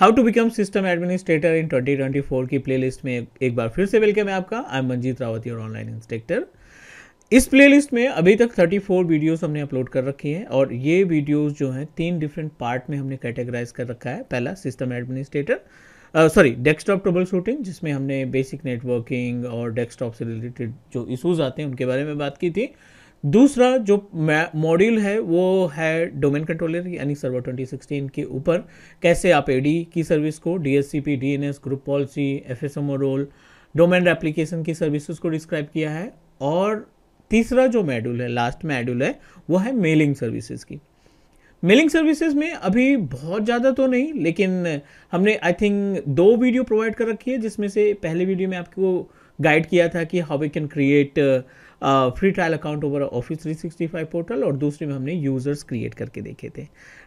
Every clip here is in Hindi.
How to become system administrator in 2024 की प्लेलिस्ट में एक बार फिर से वेलकम है आपका आई एम मंजीत रावती और ऑनलाइन इंस्ट्रक्टर इस प्लेलिस्ट में अभी तक 34 वीडियोस हमने अपलोड कर रखी हैं और ये वीडियोस जो हैं तीन डिफरेंट पार्ट में हमने कैटेगराइज कर रखा है पहला system administrator sorry desktop troubleshooting जिसमें हमने बेसिक नेटवर्किंग और डेस्कटॉप से रिलेटेड जो इशूज़ आते हैं उनके बारे में बात की थी दूसरा जो मॉड्यूल है वो है डोमेन कंट्रोलर यानी सर्वर 2016 के ऊपर कैसे आप एडी की सर्विस को DHCP DNS group policy FSMO role domain application की सर्विसेज को डिस्क्राइब किया है और तीसरा जो मेड्यूल है लास्ट मॉड्यूल है वो है मेलिंग सर्विसेज की मेलिंग सर्विसेज में अभी बहुत ज़्यादा तो नहीं लेकिन हमने आई थिंक दो वीडियो प्रोवाइड कर रखी है जिसमें से पहले वीडियो में आपको गाइड किया था कि how we can create free trial account over office 365 portal और दूसरे में हमने यूजर्स क्रिएट करके देखे थे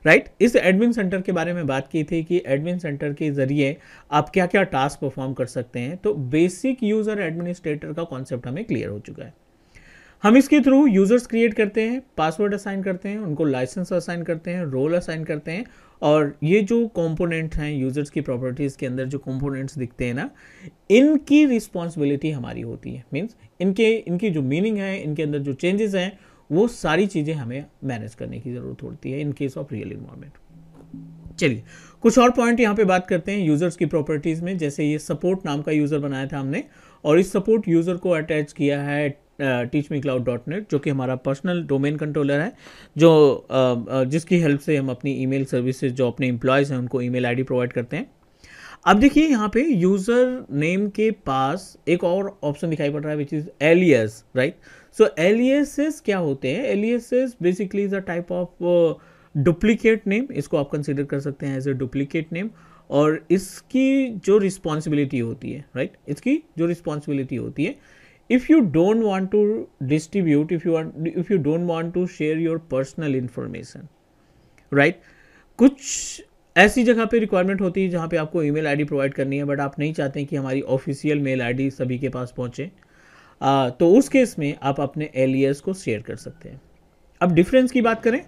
राइट right? इस एडमिन सेंटर के बारे में बात की थी कि एडमिन सेंटर के जरिए आप क्या क्या टास्क परफॉर्म कर सकते हैं तो बेसिक यूजर एडमिनिस्ट्रेटर का कॉन्सेप्ट हमें क्लियर हो चुका है हम इसके थ्रू यूज़र्स क्रिएट करते हैं पासवर्ड असाइन करते हैं उनको लाइसेंस असाइन करते हैं रोल असाइन करते हैं और ये जो कंपोनेंट हैं यूज़र्स की प्रॉपर्टीज़ के अंदर जो कंपोनेंट्स दिखते हैं ना इनकी रिस्पॉन्सिबिलिटी हमारी होती है मीन्स इनके इनकी जो मीनिंग है इनके अंदर जो चेंजेस हैं वो सारी चीज़ें हमें मैनेज करने की ज़रूरत होती है in case of real environment चलिए कुछ और पॉइंट यहाँ पे बात करते हैं यूज़र्स की प्रॉपर्टीज़ में जैसे ये सपोर्ट नाम का यूज़र बनाया था हमने और इस सपोर्ट यूज़र को अटैच किया है teach me cloud dot net जो कि हमारा पर्सनल डोमेन कंट्रोलर है जो जिसकी हेल्प से हम अपनी ई मेल सर्विसेज जो अपने इम्प्लॉयज़ हैं उनको ई आई डी प्रोवाइड करते हैं अब देखिए यहाँ पे यूज़र नेम के पास एक और ऑप्शन दिखाई पड़ रहा है which is alias right so aliases क्या होते हैं aliases basically is a type of duplicate name इसको आप कंसिडर कर सकते हैं एज ए डुप्लीकेट नेम और इसकी जो रिस्पॉन्सिबिलिटी होती है राइट right? इसकी जो रिस्पॉन्सिबिलिटी होती है if you don't want to distribute if you want if you don't want to share your personal information right right? कुछ ऐसी जगह pe रिक्वायरमेंट होती है jahan pe आपको email id प्रोवाइड करनी है बट आप नहीं चाहते ki कि हमारी mail मेल sabhi सभी के पास uh, तो उस केस में आप अपने alias को शेयर कर सकते हैं अब डिफरेंस की बात करें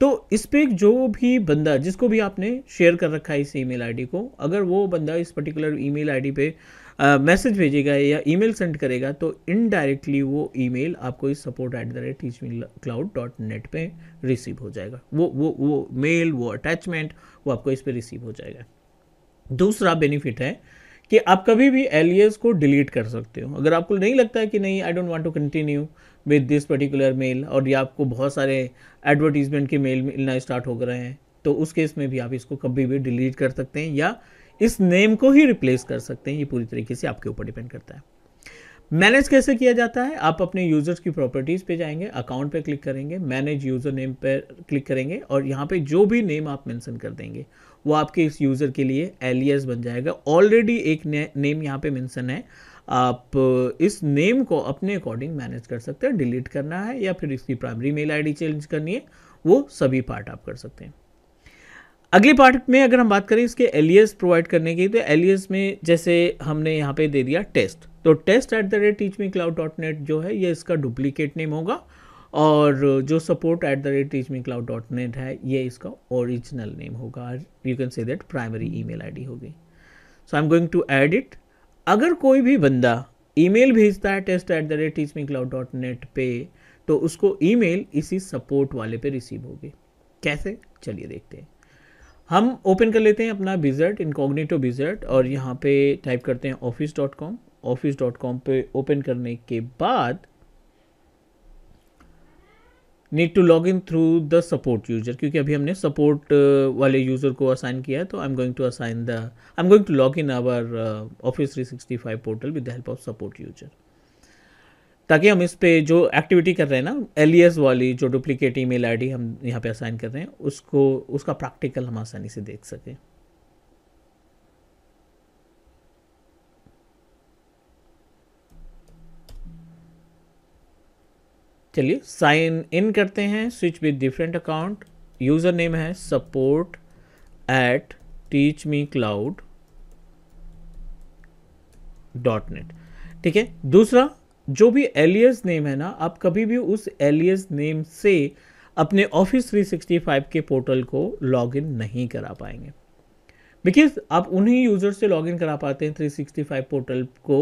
तो इस पर जो भी बंदा जिसको भी आपने शेयर कर रखा है इस ईमेल आईडी को अगर वो बंदा इस पर्टिकुलर ईमेल आईडी पे मैसेज भेजेगा या ईमेल सेंड करेगा तो इनडायरेक्टली वो ईमेल आपको इस support at the rate teach cloud dot net पर रिसीव हो जाएगा वो वो वो मेल वो अटैचमेंट वो आपको इस पर रिसीव हो जाएगा दूसरा बेनिफिट है कि आप कभी भी एल e को डिलीट कर सकते हो अगर आपको नहीं लगता है कि नहीं I don't want to continue with this particular mail और या आपको बहुत सारे एडवर्टीजमेंट के मेल मिलना स्टार्ट हो गए हैं तो उस केस में भी आप इसको कभी भी डिलीट कर सकते हैं या इस नेम को ही रिप्लेस कर सकते हैं ये पूरी तरीके से आपके ऊपर डिपेंड करता है मैनेज कैसे किया जाता है आप अपने यूज़र्स की प्रॉपर्टीज़ पे जाएंगे अकाउंट पे क्लिक करेंगे मैनेज यूज़र नेम पे क्लिक करेंगे और यहाँ पे जो भी नेम आप मेंशन कर देंगे वो आपके इस यूज़र के लिए एलियस बन जाएगा ऑलरेडी एक ने, नेम यहाँ पे मेंशन है आप इस नेम को अपने अकॉर्डिंग मैनेज कर सकते हैं डिलीट करना है या फिर इसकी प्राइमरी मेल आईडी चेंज करनी है वो सभी पार्ट आप कर सकते हैं अगले पार्ट में अगर हम बात करें इसके एलियस प्रोवाइड करने की तो एलियस में जैसे हमने यहाँ पे दे दिया टेस्ट तो test at the rate teach me cloud dot net जो है ये इसका डुप्लीकेट नेम होगा और जो support at the rate teach me cloud dot net है ये इसका ओरिजिनल नेम होगा you can say that primary email I D होगी so I am going to add it अगर कोई भी बंदा ईमेल भेजता है test at the rate teach me cloud dot net पे तो उसको ईमेल इसी सपोर्ट वाले पे रिसीव होगी कैसे चलिए देखते हैं हम ओपन कर लेते हैं अपना बिजर्ट इनकॉग्नेटो बिजर्ट और यहाँ पे टाइप करते हैं office dot com office dot com पर ओपन करने के बाद need to log in through the support user क्योंकि अभी हमने सपोर्ट uh, वाले यूज़र को असाइन किया है तो I am going to assign the I am going to log in our office three portal with the help of support user ताकि हम इस पे जो एक्टिविटी कर रहे हैं ना एलियस e वाली जो डुप्लीकेट ई मेल हम यहाँ पे असाइन कर रहे हैं उसको उसका प्रैक्टिकल हम आसानी से देख सकें चलिए साइन इन करते हैं switch with different account user name है support at teach me cloud dot net ठीक है दूसरा जो भी एलियस नेम है ना आप कभी भी उस एलियस नेम से अपने ऑफिस 365 के पोर्टल को लॉगिन नहीं करा पाएंगे बिकॉज आप उन्हीं यूज़र से लॉगिन करा पाते हैं 365 पोर्टल को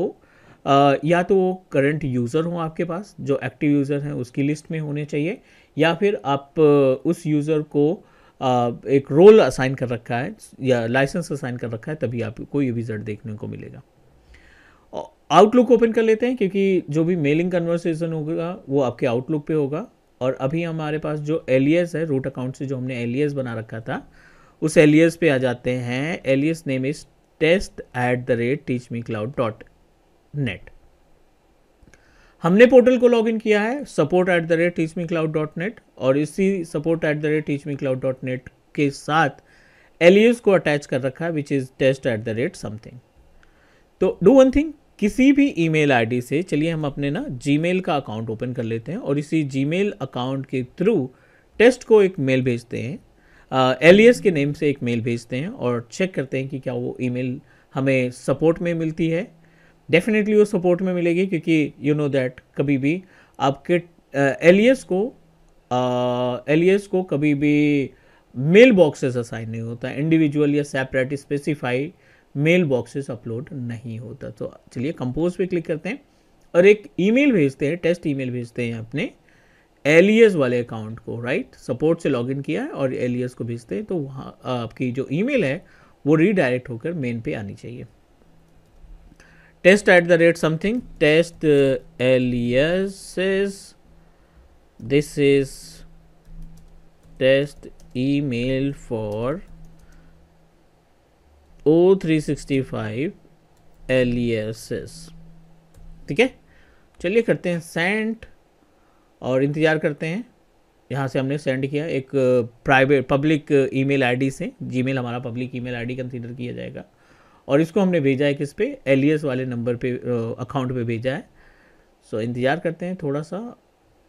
आ, या तो वो करंट यूज़र हो आपके पास जो एक्टिव यूज़र हैं उसकी लिस्ट में होने चाहिए या फिर आप उस यूज़र को आ, एक रोल असाइन कर रखा है या लाइसेंस असाइन कर रखा है तभी आपको ये रिज़ल्ट देखने को मिलेगा आउटलुक ओपन कर लेते हैं क्योंकि जो भी मेलिंग कन्वर्सेशन होगा वो आपके आउटलुक पे होगा और अभी हमारे पास जो एलियस है रूट अकाउंट से जो हमने एलियस बना रखा था उस एलियस पे आ जाते हैं alias name is test at the rate teach me cloud dot net हमने पोर्टल को लॉगिन किया है support at the rate teach me cloud dot net और इसी support at the rate teach me cloud dot net के साथ एलियस को अटैच कर रखा है which is test at the rate something तो डू वन थिंग किसी भी ईमेल आईडी से चलिए हम अपने ना जीमेल का अकाउंट ओपन कर लेते हैं और इसी जीमेल अकाउंट के थ्रू टेस्ट को एक मेल भेजते हैं uh, के नेम से एक मेल भेजते हैं और चेक करते हैं कि क्या वो ईमेल हमें सपोर्ट में मिलती है डेफिनेटली वो सपोर्ट में मिलेगी क्योंकि यू नो दैट कभी भी आपके एलियस uh, e को एल uh, e को कभी भी मेल बॉक्सेस असाइन नहीं होता इंडिविजुअल या separate specify mailboxes upload नहीं होता तो चलिए कंपोज पे क्लिक करते हैं और एक ईमेल भेजते हैं टेस्ट ईमेल भेजते हैं अपने एलियस वाले अकाउंट को राइट सपोर्ट से लॉगिन किया है और एलियस को भेजते हैं तो वहाँ आपकी जो ईमेल है वो रीडायरेक्ट होकर मेन पे आनी चाहिए test at the rate something test alias this is test email for O365 aliases ठीक है चलिए करते हैं सेंट और इंतज़ार करते हैं यहाँ से हमने सेंड किया एक प्राइवेट पब्लिक ईमेल आईडी से जीमेल हमारा पब्लिक ईमेल आईडी कंसीडर किया जाएगा और इसको हमने भेजा है किस पे एलियस e वाले नंबर पे अकाउंट uh, पे भेजा है सो इंतज़ार करते हैं थोड़ा सा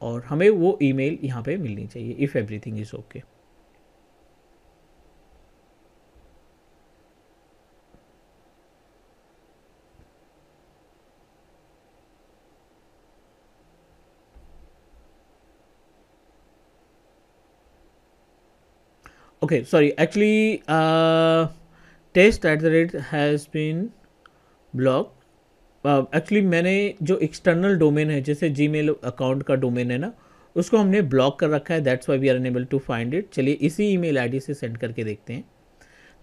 और हमें वो ईमेल यहाँ पर मिलनी चाहिए if everything is okay okay sorry actually uh, test at the rate has been blocked actually uh, मैंने जो एक्सटर्नल डोमेन है जैसे जी मेल अकाउंट का डोमेन है ना उसको हमने ब्लॉक कर रखा है that's why we are unable to find it चलिए इसी ईमेल आईडी से सेंड करके देखते हैं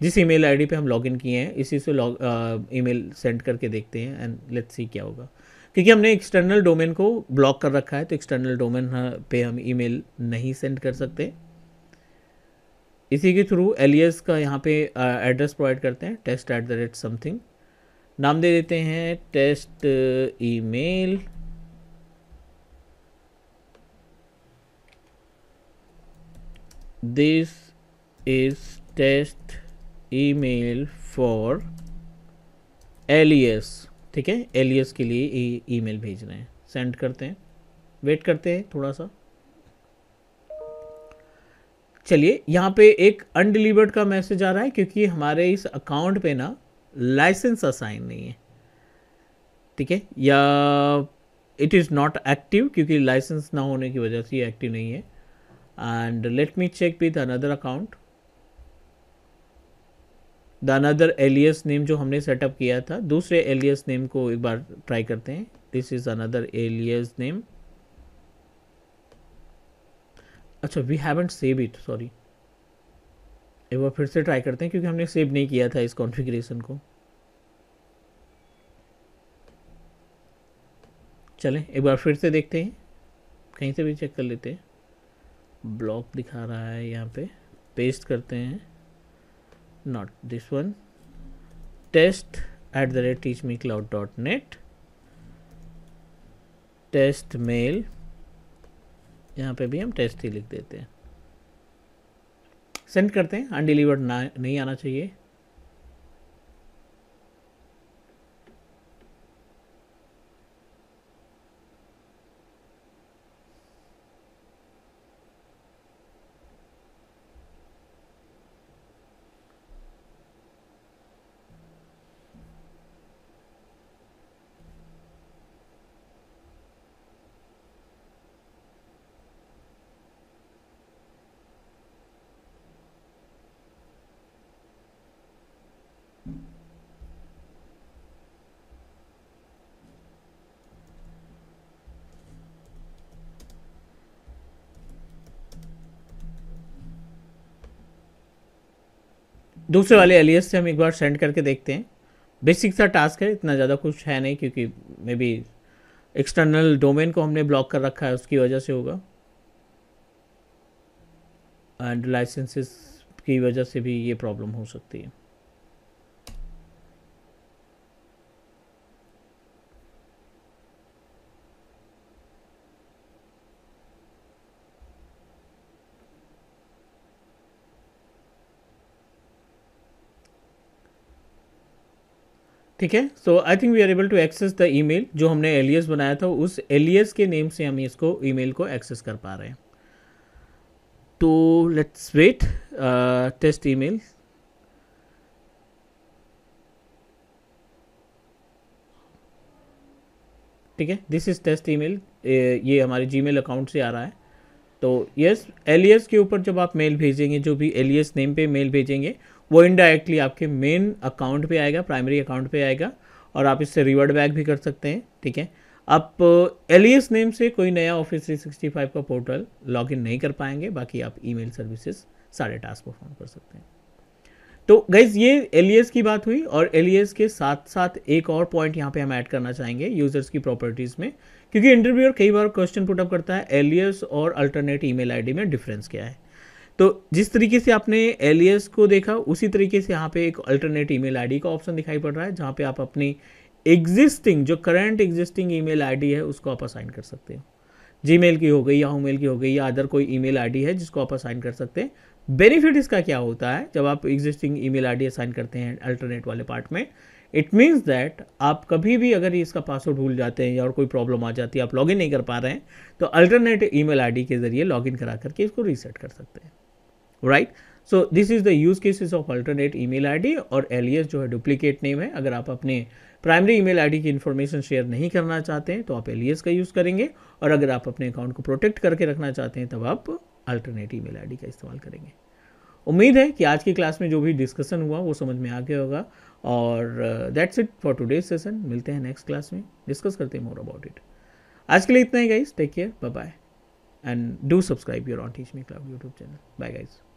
जिस ईमेल आईडी पे हम लॉगिन किए हैं इसी से लॉग ई मेल सेंड करके देखते हैं एंड लेट्स सी क्या होगा क्योंकि हमने एक्सटर्नल डोमेन को ब्लॉक कर रखा है तो एक्सटर्नल डोमेन पे हम ईमेल नहीं सेंड कर सकते इसी के थ्रू एलियस का यहाँ पे एड्रेस प्रोवाइड करते हैं test at the rate something नाम दे देते हैं test email this is test email for alias ठीक है एलियस के लिए ईमेल e-, भेज रहे हैं सेंड करते हैं वेट करते हैं थोड़ा सा चलिए यहाँ पे एक अनडिलीवर्ड का मैसेज आ रहा है क्योंकि हमारे इस अकाउंट पे ना लाइसेंस असाइन नहीं है ठीक है या इट इज़ नॉट एक्टिव क्योंकि लाइसेंस ना होने की वजह से ये एक्टिव नहीं है and let me check with another account the another alias name जो हमने सेटअप किया था दूसरे एलियस नेम को एक बार ट्राई करते हैं this is another alias name अच्छा we haven't save it sorry एक बार फिर से ट्राई करते हैं क्योंकि हमने सेव नहीं किया था इस कॉन्फ़िगरेशन को चलें एक बार फिर से देखते हैं कहीं से भी चेक कर लेते हैं ब्लॉक दिखा रहा है यहाँ पे पेस्ट करते हैं not this one test at the rate teach me cloud dot net test mail यहाँ पे भी हम टेस्ट ही लिख देते हैं सेंड करते हैं अनडिलीवर्ड ना नहीं आना चाहिए दूसरे वाले एलियस से हम एक बार सेंड करके देखते हैं बेसिक सा टास्क है इतना ज़्यादा कुछ है नहीं क्योंकि मे बी एक्सटर्नल डोमेन को हमने ब्लॉक कर रखा है उसकी वजह से होगा एंड लाइसेंसेस की वजह से भी ये प्रॉब्लम हो सकती है ठीक है so I think we are able to access the email जो हमने एलियस बनाया था उस एलियस के नेम से हम इसको ईमेल को एक्सेस कर पा रहे हैं तो लेट्स वेट टेस्ट ईमेल ठीक है दिस इज़ टेस्ट ईमेल ये हमारे जीमेल अकाउंट से आ रहा है तो यस एलियस के ऊपर जब आप मेल भेजेंगे जो भी एलियस नेम पे मेल भेजेंगे वो इनडायरेक्टली आपके मेन अकाउंट पे आएगा प्राइमरी अकाउंट पे आएगा और आप इससे रिवर्ड बैक भी कर सकते हैं ठीक है आप एलियस uh, नेम e से कोई नया ऑफिस 365 का पोर्टल लॉगिन नहीं कर पाएंगे बाकी आप ईमेल सर्विसेज सारे टास्क परफॉर्म कर सकते हैं तो गैस ये एल e की बात हुई और एल e के साथ साथ एक और पॉइंट यहाँ पे हम ऐड करना चाहेंगे यूजर्स की प्रॉपर्टीज़ में क्योंकि इंटरव्यूअर कई बार क्वेश्चन पुटअप करता है एल और अल्टरनेट ईमेल आईडी में डिफरेंस क्या है तो जिस तरीके से आपने एलियस को देखा उसी तरीके से यहाँ पे एक अल्टरनेट ईमेल आईडी का ऑप्शन दिखाई पड़ रहा है जहाँ पे आप अपनी एग्जिस्टिंग जो करंट एग्जिस्टिंग ईमेल आईडी है उसको आप असाइन कर सकते हो जीमेल की हो गई या होमेल की हो गई या अदर कोई ईमेल आईडी है जिसको आप असाइन कर सकते हैं बेनिफिट इसका क्या होता है जब आप एग्जिस्टिंग ईमेल आईडी असाइन करते हैं अल्टरनेट वाले पार्ट में इट मीन्स दैट आप कभी भी अगर इसका पासवर्ड भूल जाते हैं या और कोई प्रॉब्लम आ जाती है आप लॉगिन नहीं कर पा रहे हैं तो अल्टरनेट ईमेल आईडी के ज़रिए लॉगिन करा करके इसको रीसेट कर सकते हैं right so this is the use cases of alternate email ID और एलियस जो है डुप्लीकेट नेम है अगर आप अपने प्राइमरी ईमेल आईडी की इन्फॉर्मेशन शेयर नहीं करना चाहते हैं तो आप एलियस का यूज़ करेंगे और अगर आप अपने अकाउंट को प्रोटेक्ट करके रखना चाहते हैं तब आप अल्टरनेट ईमेल आईडी का इस्तेमाल करेंगे उम्मीद है कि आज की क्लास में जो भी डिस्कशन हुआ वो समझ में आ गया होगा और that's it for today session मिलते हैं नेक्स्ट क्लास में डिस्कस करते हैं मोर अबाउट इट आज के लिए इतना ही guys take care bye bye and do subscribe your on teach me club YouTube channel bye guys